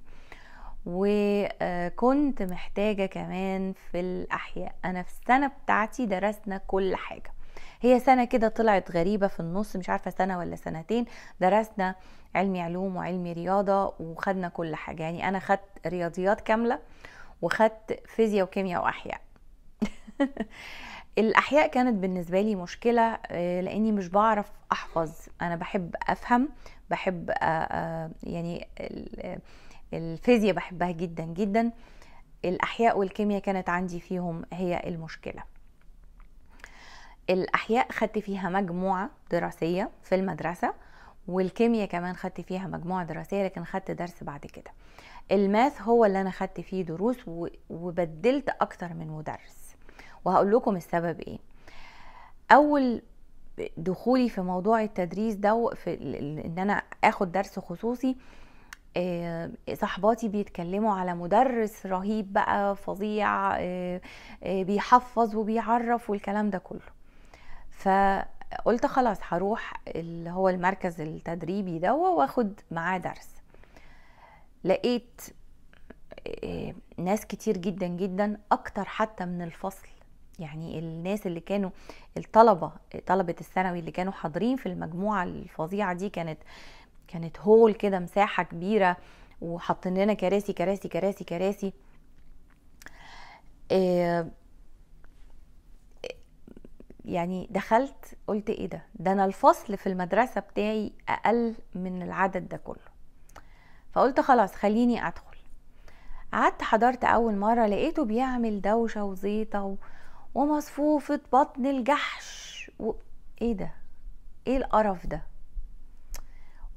وكنت محتاجه كمان في الاحياء انا في السنه بتاعتي درسنا كل حاجه هي سنه كده طلعت غريبه في النص مش عارفه سنه ولا سنتين درسنا علمي علوم وعلمي رياضه وخدنا كل حاجه يعني انا خدت رياضيات كامله وخدت فيزياء وكيمياء واحياء الاحياء كانت بالنسبه لي مشكله آه، لاني مش بعرف احفظ انا بحب افهم بحب آه، آه، يعني الفيزياء بحبها جدا جدا الاحياء والكيمياء كانت عندي فيهم هي المشكله الاحياء خدت فيها مجموعه دراسيه في المدرسه والكيمياء كمان خدت فيها مجموعة دراسية لكن خدت درس بعد كده الماث هو اللي انا خدت فيه دروس وبدلت اكتر من مدرس وهقول لكم السبب ايه اول دخولي في موضوع التدريس ده في ان انا اخد درس خصوصي آه، صحباتي بيتكلموا على مدرس رهيب بقى فظيع آه، آه، بيحفظ وبيعرف والكلام ده كله قلت خلاص هروح اللي هو المركز التدريبي ده واخد معاه درس لقيت آه، ناس كتير جدا جدا اكتر حتى من الفصل يعني الناس اللي كانوا الطلبه طلبه الثانوي اللي كانوا حاضرين في المجموعه الفظيعه دي كانت كانت هول كده مساحه كبيره وحاطين لنا كراسي كراسي كراسي كراسي آه، يعني دخلت قلت ايه ده ده انا الفصل في المدرسة بتاعي اقل من العدد ده كله فقلت خلاص خليني ادخل قعدت حضرت اول مرة لقيته بيعمل دوشة وزيطة و... ومصفوفة بطن الجحش و... ايه ده ايه القرف ده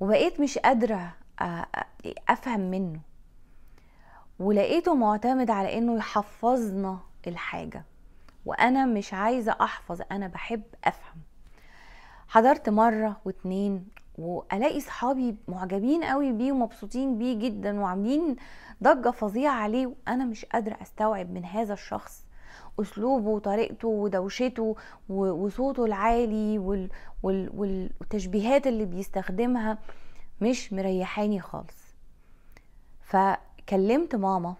وبقيت مش قادرة افهم منه ولقيته معتمد على انه يحفظنا الحاجه وانا مش عايزه احفظ انا بحب افهم حضرت مره واتنين والاقي صحابي معجبين قوي بيه ومبسوطين بيه جدا وعاملين ضجه فظيعه عليه وانا مش قادره استوعب من هذا الشخص اسلوبه وطريقته ودوشته وصوته العالي وال... وال... والتشبيهات اللي بيستخدمها مش مريحاني خالص فكلمت ماما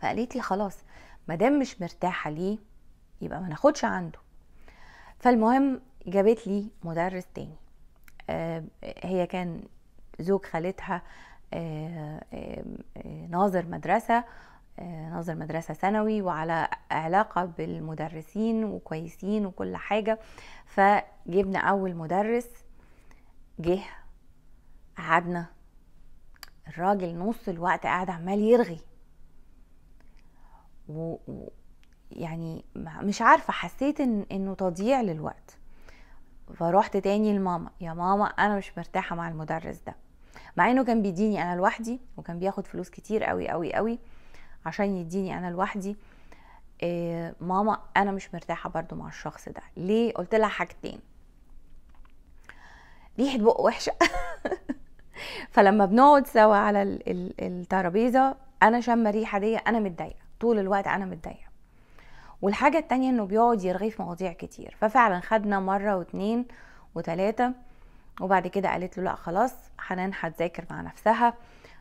فقالت لي خلاص مادام مش مرتاحه ليه يبقى ما ناخدش عنده فالمهم جابت لي مدرس تاني آه، هي كان زوج خالتها آه، آه، ناظر مدرسه ناظر مدرسة ثانوي وعلى علاقة بالمدرسين وكويسين وكل حاجة فجبنا أول مدرس جه قعدنا الراجل نص الوقت قاعد عمال يرغي و يعني مش عارفه حسيت إن انه تضييع للوقت فروحت تاني لماما يا ماما انا مش مرتاحه مع المدرس ده مع انه كان بيديني انا لوحدي وكان بياخد فلوس كتير قوي قوي قوي عشان يديني انا لوحدي إيه ماما انا مش مرتاحه برضو مع الشخص ده ليه قلت لها حاجتين ريحه بق وحشه فلما بنقعد سوا على الترابيزه انا شامه الريحه دي انا متضايقه طول الوقت انا متضايقه والحاجه التانية انه بيقعد يرغي في مواضيع كتير ففعلا خدنا مره واتنين وتلاته وبعد كده قالت له لا خلاص حنان هتذاكر مع نفسها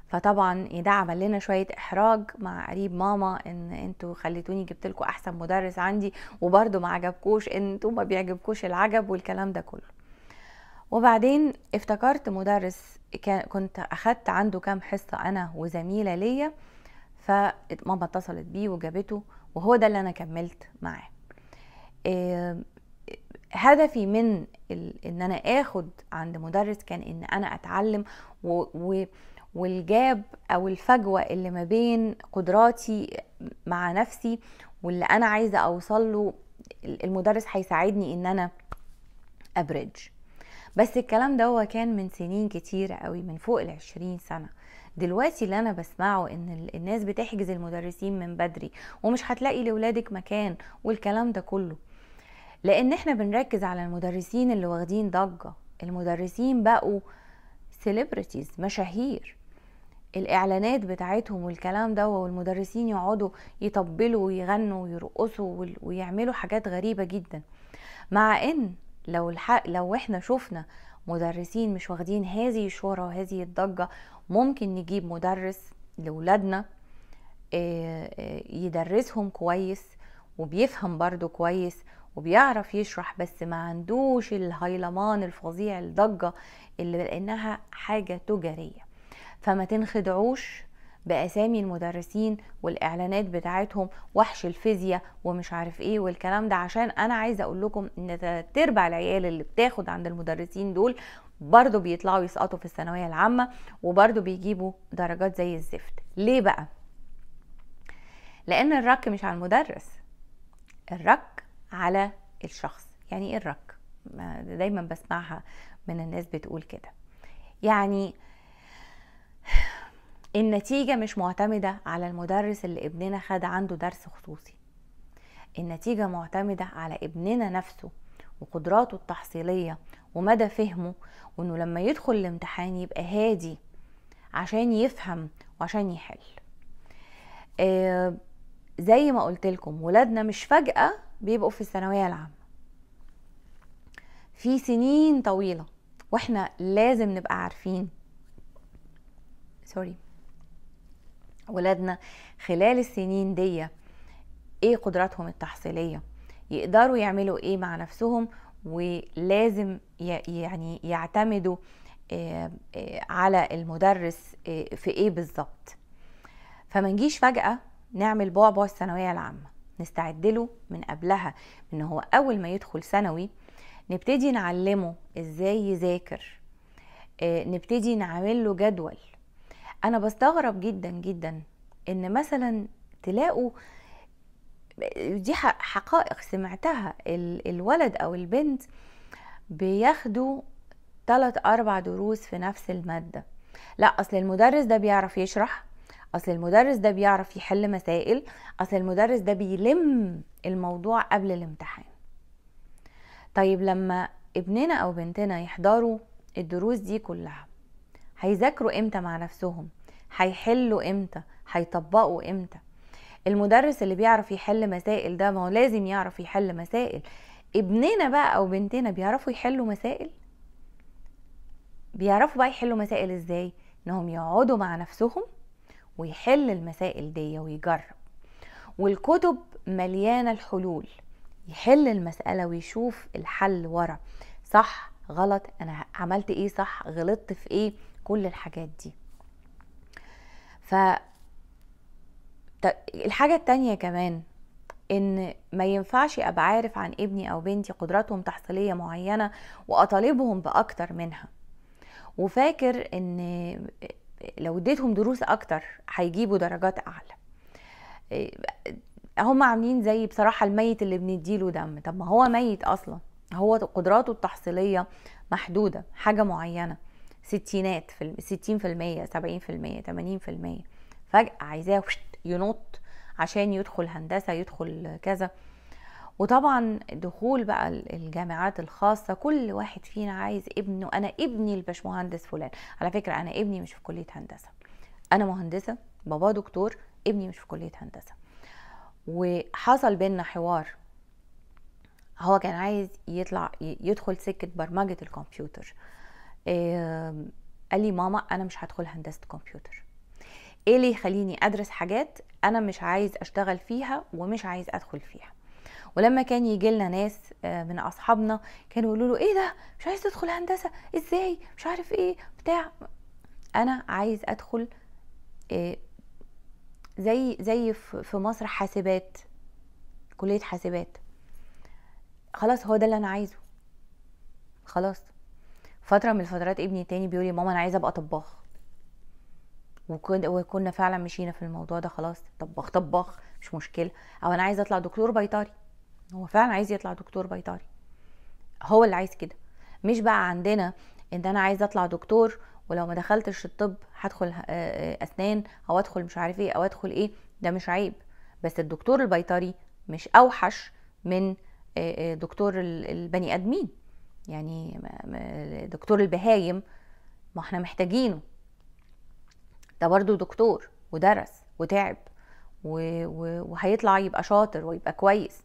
فطبعا إيه، ده عمل لنا شويه احراج مع قريب ماما ان انتوا خليتوني جبت لكم احسن مدرس عندي وبرده ما عجبكوش انتوا ما بيعجبكوش العجب والكلام ده كله وبعدين افتكرت مدرس كنت اخدت عنده كام حصه انا وزميله ليا فماما اتصلت بيه وجابته وهو ده اللي انا كملت معاه هدفي من ان انا اخد عند مدرس كان ان انا اتعلم و, و والجاب او الفجوه اللي ما بين قدراتي مع نفسي واللي انا عايزه اوصل له المدرس هيساعدني ان انا ابريدج بس الكلام ده هو كان من سنين كتير قوي من فوق العشرين سنه دلوقتي اللي انا بسمعه ان الناس بتحجز المدرسين من بدري ومش هتلاقي لاولادك مكان والكلام ده كله لان احنا بنركز على المدرسين اللي واخدين ضجه المدرسين بقوا سيلبرتيز مشاهير الاعلانات بتاعتهم والكلام ده والمدرسين يقعدوا يطبلوا ويغنوا ويرقصوا ويعملوا حاجات غريبه جدا مع ان لو الحق لو احنا شفنا مدرسين مش واخدين هذه الشهرة وهذه الضجة ممكن نجيب مدرس لولادنا آه، آه، يدرسهم كويس وبيفهم برضو كويس وبيعرف يشرح بس ما عندوش الهيلمان الفظيع الضجة اللي لأنها حاجة تجارية فما تنخدعوش باسامي المدرسين والاعلانات بتاعتهم وحش الفيزياء ومش عارف ايه والكلام ده عشان انا عايزه اقول لكم ان تربع العيال اللي بتاخد عند المدرسين دول برضو بيطلعوا يسقطوا في الثانويه العامه وبرضو بيجيبوا درجات زي الزفت ليه بقى لان الرك مش على المدرس الرك على الشخص يعني ايه الرك دايما بسمعها من الناس بتقول كده يعني النتيجة مش معتمدة على المدرس اللي ابننا خد عنده درس خصوصي النتيجة معتمدة على ابننا نفسه وقدراته التحصيلية ومدى فهمه وانه لما يدخل الامتحان يبقى هادي عشان يفهم وعشان يحل آه زي ما قلت لكم ولادنا مش فجأة بيبقوا في الثانوية العامة في سنين طويلة واحنا لازم نبقى عارفين سوري ولادنا خلال السنين دي ايه قدراتهم التحصيليه يقدروا يعملوا ايه مع نفسهم ولازم يعني يعتمدوا آه، آه، على المدرس آه، في ايه بالظبط فما نجيش فجاه نعمل بعبع الثانويه العامه نستعد له من قبلها ان هو اول ما يدخل ثانوي نبتدي نعلمه ازاي يذاكر نبتدي نعمل له جدول انا بستغرب جدا جدا ان مثلا تلاقوا دي حقائق سمعتها الولد او البنت بياخدوا تلات اربع دروس في نفس الماده لا اصل المدرس ده بيعرف يشرح اصل المدرس ده بيعرف يحل مسائل اصل المدرس ده بيلم الموضوع قبل الامتحان طيب لما ابننا او بنتنا يحضروا الدروس دي كلها هيذاكروا امتى مع نفسهم هيحلوا امتى هيطبقوا امتى المدرس اللي بيعرف يحل مسائل ده ما هو لازم يعرف يحل مسائل ابننا بقى او بنتنا بيعرفوا يحلوا مسائل بيعرفوا بقى يحلوا مسائل ازاي انهم يقعدوا مع نفسهم ويحل المسائل دي ويجرب والكتب مليانه الحلول يحل المساله ويشوف الحل ورا صح غلط انا عملت ايه صح غلطت في ايه كل الحاجات دي ف الحاجة التانية كمان ان ما ينفعش ابقى عارف عن ابني او بنتي قدراتهم تحصيلية معينة واطالبهم باكتر منها وفاكر ان لو اديتهم دروس اكتر هيجيبوا درجات اعلى هم عاملين زي بصراحة الميت اللي بنديله دم طب ما هو ميت اصلا هو قدراته التحصيلية محدودة حاجة معينة ستينات في ستين في المية سبعين في المية تمانين في المية فجأة عايزاه ينط عشان يدخل هندسة يدخل كذا وطبعا دخول بقى الجامعات الخاصة كل واحد فينا عايز ابنه أنا ابني الباشمهندس فلان على فكرة أنا ابني مش في كلية هندسة أنا مهندسة بابا دكتور ابني مش في كلية هندسة وحصل بينا حوار هو كان عايز يطلع يدخل سكة برمجة الكمبيوتر قال لي ماما انا مش هدخل هندسه كمبيوتر ايه اللي يخليني ادرس حاجات انا مش عايز اشتغل فيها ومش عايز ادخل فيها ولما كان يجي لنا ناس آه، من اصحابنا كانوا يقولوا له ايه ده مش عايز تدخل هندسه ازاي مش عارف ايه بتاع انا عايز ادخل آه، زي زي في مصر حاسبات كليه حاسبات خلاص هو ده اللي انا عايزه خلاص فتره من الفترات ابني تاني بيقول لي ماما انا عايزه ابقى طباخ وكنا فعلا مشينا في الموضوع ده خلاص طباخ طباخ مش مشكله او انا عايزه اطلع دكتور بيطري هو فعلا عايز يطلع دكتور بيطري هو اللي عايز كده مش بقى عندنا ان انا عايزه اطلع دكتور ولو ما دخلتش الطب هدخل آه، آه، اسنان او ادخل مش عارف ايه او ادخل ايه ده مش عيب بس الدكتور البيطري مش اوحش من آه، دكتور البني ادمين يعني دكتور البهايم ما احنا محتاجينه ده برضو دكتور ودرس وتعب وهيطلع يبقى شاطر ويبقى كويس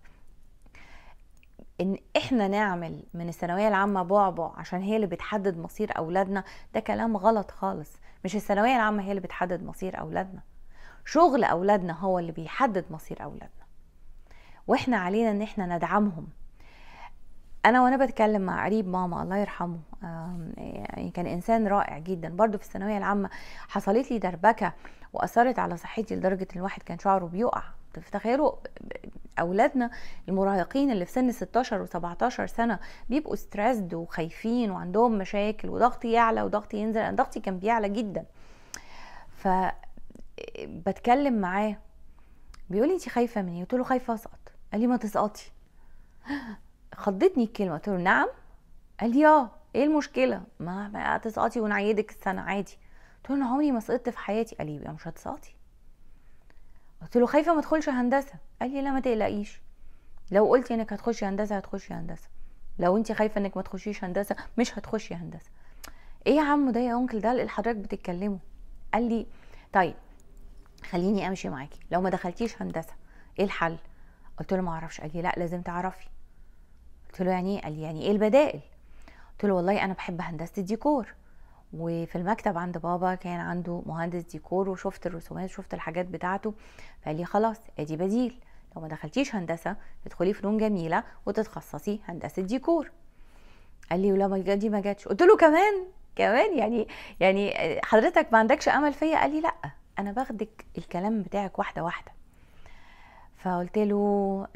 ان احنا نعمل من الثانويه العامه بعبع عشان هي اللي بتحدد مصير اولادنا ده كلام غلط خالص مش الثانويه العامه هي اللي بتحدد مصير اولادنا شغل اولادنا هو اللي بيحدد مصير اولادنا واحنا علينا ان احنا ندعمهم انا وانا بتكلم مع قريب ماما الله يرحمه يعني كان انسان رائع جدا برضو في الثانويه العامه حصلت لي دربكه واثرت على صحتي لدرجه ان الواحد كان شعره بيقع تخيلوا اولادنا المراهقين اللي في سن 16 و17 سنه بيبقوا ستريسد وخايفين وعندهم مشاكل وضغطي يعلى وضغطي ينزل انا ضغطي كان بيعلى جدا ف بتكلم معاه بيقول لي انت خايفه مني قلت له خايفه اسقط قال لي ما تسقطي خضتني الكلمه قلت له نعم قال لي اه ايه المشكله ما, هتسقطي ونعيدك السنه عادي قلت له انا عمري ما سقطت في حياتي قال لي يبقى مش هتسقطي قلت له خايفه ما تدخلش هندسه قال لي لا ما تقلقيش لو قلتي انك هتخشي هندسه هتخشي هندسه لو انت خايفه انك ما تخشيش هندسه مش هتخشي هندسه ايه يا عم ده يا انكل ده اللي حضرتك بتتكلمه قال لي طيب خليني امشي معاكي لو ما دخلتيش هندسه ايه الحل قلت له ما اعرفش قال لي لا لازم تعرفي قلت له يعني قال لي يعني ايه البدائل قلت له والله انا بحب هندسه الديكور وفي المكتب عند بابا كان عنده مهندس ديكور وشفت الرسومات وشفت الحاجات بتاعته فقال لي خلاص ادي بديل لو ما دخلتيش هندسه ادخلي فنون جميله وتتخصصي هندسه ديكور قال لي ولما ما دي ما جاتش قلت له كمان كمان يعني يعني حضرتك ما عندكش امل فيا قال لي لا انا باخدك الكلام بتاعك واحده واحده فقلت له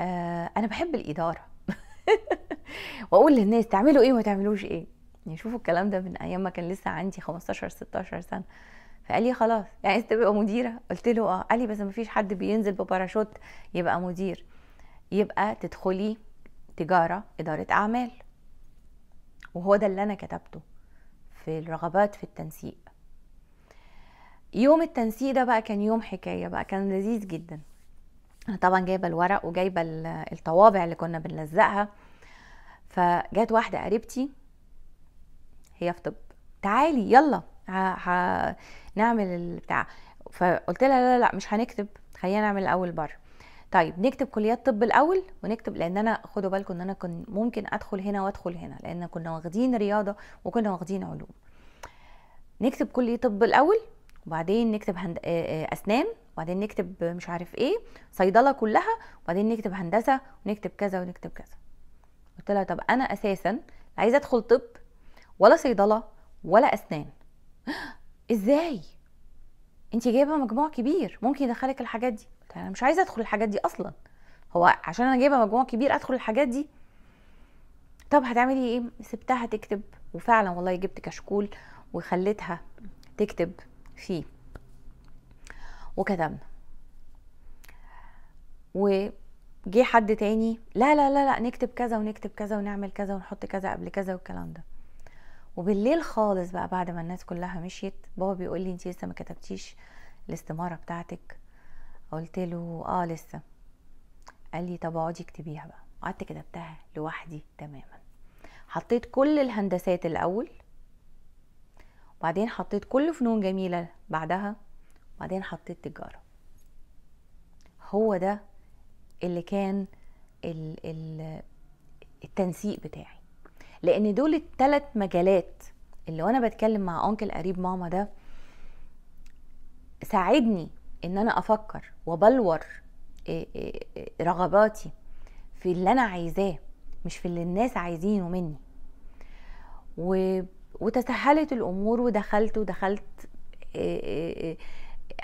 آه انا بحب الاداره واقول للناس تعملوا ايه وما تعملوش ايه يعني شوفوا الكلام ده من ايام ما كان لسه عندي 15 16 سنه فقال لي خلاص يعني انت تبقى مديره قلت له اه قال لي بس ما فيش حد بينزل بباراشوت يبقى مدير يبقى تدخلي تجاره اداره اعمال وهو ده اللي انا كتبته في الرغبات في التنسيق يوم التنسيق ده بقى كان يوم حكايه بقى كان لذيذ جدا انا طبعا جايبه الورق وجايبه الطوابع اللي كنا بنلزقها فجت واحده قريبتي هي في طب تعالي يلا ه... نعمل البتاع فقلت لها لا لا مش هنكتب خلينا نعمل الاول بره طيب نكتب كليات طب الاول ونكتب لان انا خدوا بالكم ان انا كنت ممكن ادخل هنا وادخل هنا لان كنا واخدين رياضه وكنا واخدين علوم نكتب كليه طب الاول وبعدين نكتب هند... اسنان وبعدين نكتب مش عارف ايه صيدله كلها وبعدين نكتب هندسه ونكتب كذا ونكتب كذا قلت لها طب انا اساسا عايزه ادخل طب ولا صيدله ولا اسنان ازاي انت جايبه مجموع كبير ممكن يدخلك الحاجات دي قلت انا مش عايزه ادخل الحاجات دي اصلا هو عشان انا جايبه مجموع كبير ادخل الحاجات دي طب هتعملي ايه سبتها تكتب وفعلا والله جبت كشكول وخليتها تكتب فيه وكتبنا جه حد تاني لا لا لا لا نكتب كذا ونكتب كذا ونعمل كذا ونحط كذا قبل كذا والكلام ده وبالليل خالص بقى بعد ما الناس كلها مشيت بابا بيقول لي انت لسه ما كتبتيش الاستماره بتاعتك قلت له اه لسه قال لي طب اقعدي اكتبيها بقى قعدت كتبتها لوحدي تماما حطيت كل الهندسات الاول وبعدين حطيت كل فنون جميله بعدها وبعدين حطيت تجاره هو ده اللي كان ال ال التنسيق بتاعي لان دول الثلاث مجالات اللي وانا بتكلم مع اونكل قريب ماما ده ساعدني ان انا افكر وبلور رغباتي في اللي انا عايزاه مش في اللي الناس عايزينه مني و... وتسهلت الامور ودخلت ودخلت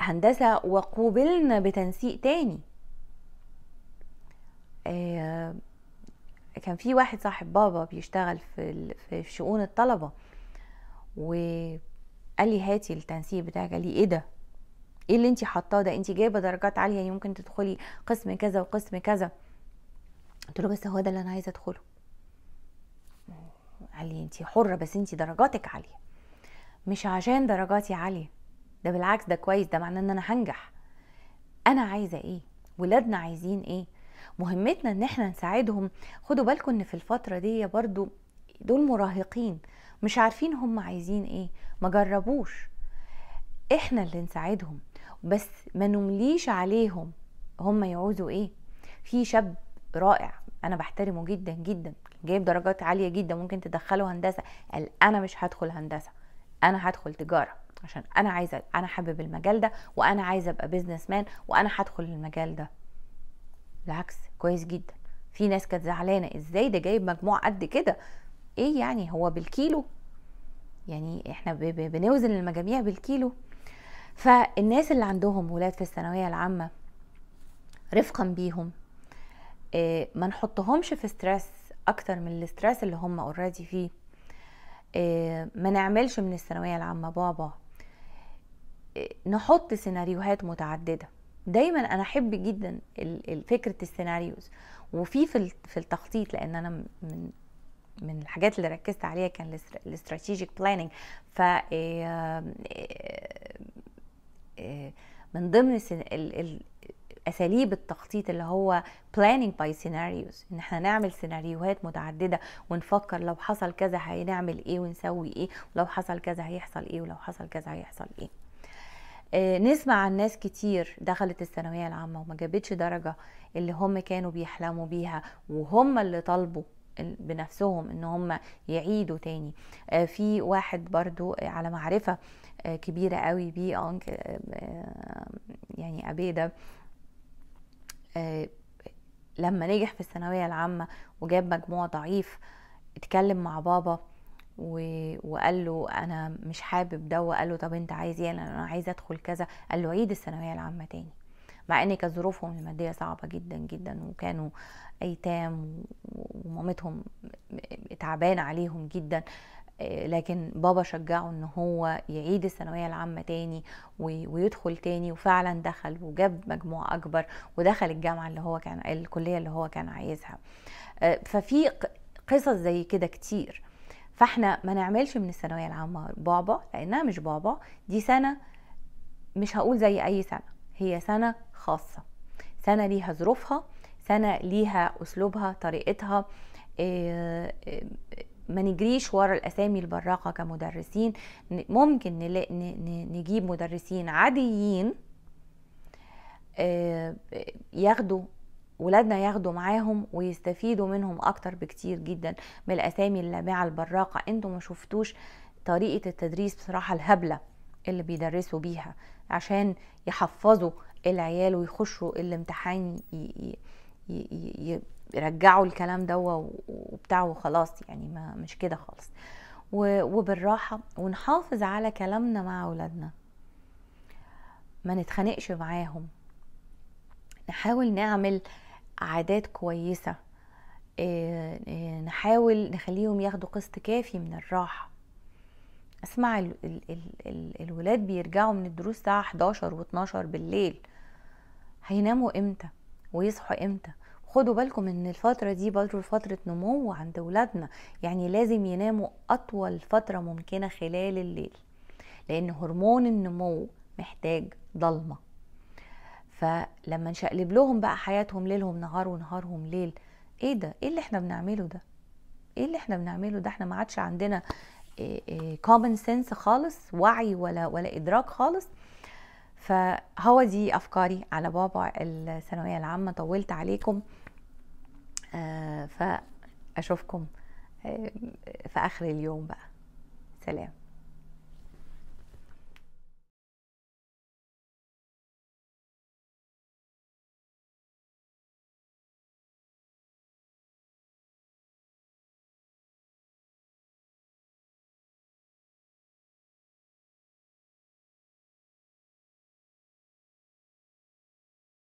هندسه وقوبلنا بتنسيق تاني آه، كان في واحد صاحب بابا بيشتغل في في شؤون الطلبه وقال لي هاتي التنسيق بتاعك قال لي ايه ده ايه اللي انت حطاه ده انت جايبه درجات عاليه يعني ممكن تدخلي قسم كذا وقسم كذا قلت له بس هو ده اللي انا عايزه ادخله قال لي انت حره بس انت درجاتك عاليه مش عشان درجاتي عاليه ده بالعكس ده كويس ده معناه ان انا هنجح انا عايزه ايه ولادنا عايزين ايه مهمتنا ان احنا نساعدهم خدوا بالكم ان في الفتره دي برضو دول مراهقين مش عارفين هم عايزين ايه ما جربوش احنا اللي نساعدهم بس ما نمليش عليهم هم يعوزوا ايه في شاب رائع انا بحترمه جدا جدا جايب درجات عاليه جدا ممكن تدخله هندسه قال انا مش هدخل هندسه انا هدخل تجاره عشان انا عايزه انا حابب المجال ده وانا عايزه ابقى بيزنس مان وانا هدخل المجال ده بالعكس كويس جدا في ناس كانت زعلانه ازاي ده جايب مجموع قد كده ايه يعني هو بالكيلو يعني احنا بنوزن المجاميع بالكيلو فالناس اللي عندهم ولاد في الثانويه العامه رفقا بيهم إيه ما نحطهمش في ستريس اكتر من الاسترس اللي هم اوريدي فيه إيه ما نعملش من الثانويه العامه بابا إيه نحط سيناريوهات متعدده دايما انا احب جدا فكره السيناريوز وفي في التخطيط لان انا من من الحاجات اللي ركزت عليها كان الاستراتيجيك بلاننج ف آه، آه، آه، من ضمن اساليب التخطيط اللي هو بلاننج باي سيناريوز ان احنا نعمل سيناريوهات متعدده ونفكر لو حصل كذا هنعمل ايه ونسوي ايه ولو حصل كذا هيحصل ايه ولو حصل كذا هيحصل ايه آه، نسمع عن ناس كتير دخلت الثانوية العامة وما جابتش درجة اللي هم كانوا بيحلموا بيها وهم اللي طلبوا بنفسهم ان هم يعيدوا تاني آه، في واحد برضو على معرفة آه، كبيرة قوي بيه أنك يعني ابيده ده لما نجح في الثانوية العامة وجاب مجموع ضعيف اتكلم مع بابا و... وقال له انا مش حابب ده وقال له طب انت عايز ايه انا عايز ادخل كذا قال له عيد الثانويه العامه تاني مع ان كانت ظروفهم الماديه صعبه جدا جدا وكانوا ايتام ومامتهم تعبان عليهم جدا لكن بابا شجعه ان هو يعيد الثانويه العامه تاني ويدخل تاني وفعلا دخل وجاب مجموع اكبر ودخل الجامعه اللي هو كان الكليه اللي هو كان عايزها آه، ففي قصص زي كده كتير فاحنا ما نعملش من الثانويه العامه بابا لانها مش بابا دي سنه مش هقول زي اي سنه هي سنه خاصه سنه ليها ظروفها سنه ليها اسلوبها طريقتها آه، آه، ما نجريش ورا الاسامي البراقه كمدرسين ممكن نجيب مدرسين عاديين آه، ياخدوا ولادنا ياخدوا معاهم ويستفيدوا منهم اكتر بكتير جدا من الاسامي اللامعه البراقه انتوا ما شفتوش طريقه التدريس بصراحه الهبله اللي بيدرسوا بيها عشان يحفظوا العيال ويخشوا الامتحان يرجعوا الكلام ده وبتاع وخلاص يعني ما مش كده خالص وبالراحه ونحافظ على كلامنا مع اولادنا ما نتخانقش معاهم نحاول نعمل عادات كويسة آه، آه، نحاول نخليهم ياخدوا قسط كافي من الراحة اسمع الولاد بيرجعوا من الدروس الساعة 11 و 12 بالليل هيناموا امتى ويصحوا امتى خدوا بالكم ان الفترة دي برضه فترة نمو عند ولادنا يعني لازم يناموا اطول فترة ممكنة خلال الليل لان هرمون النمو محتاج ضلمه فلما نشقلب لهم بقى حياتهم ليلهم نهار ونهارهم ليل ايه ده ايه اللي احنا بنعمله ده ايه اللي احنا بنعمله ده احنا ما عادش عندنا كومن آه، سنس آه، خالص وعي ولا ولا ادراك خالص فهو دي افكاري على بابا الثانويه العامه طولت عليكم آه، فاشوفكم في اخر اليوم بقى سلام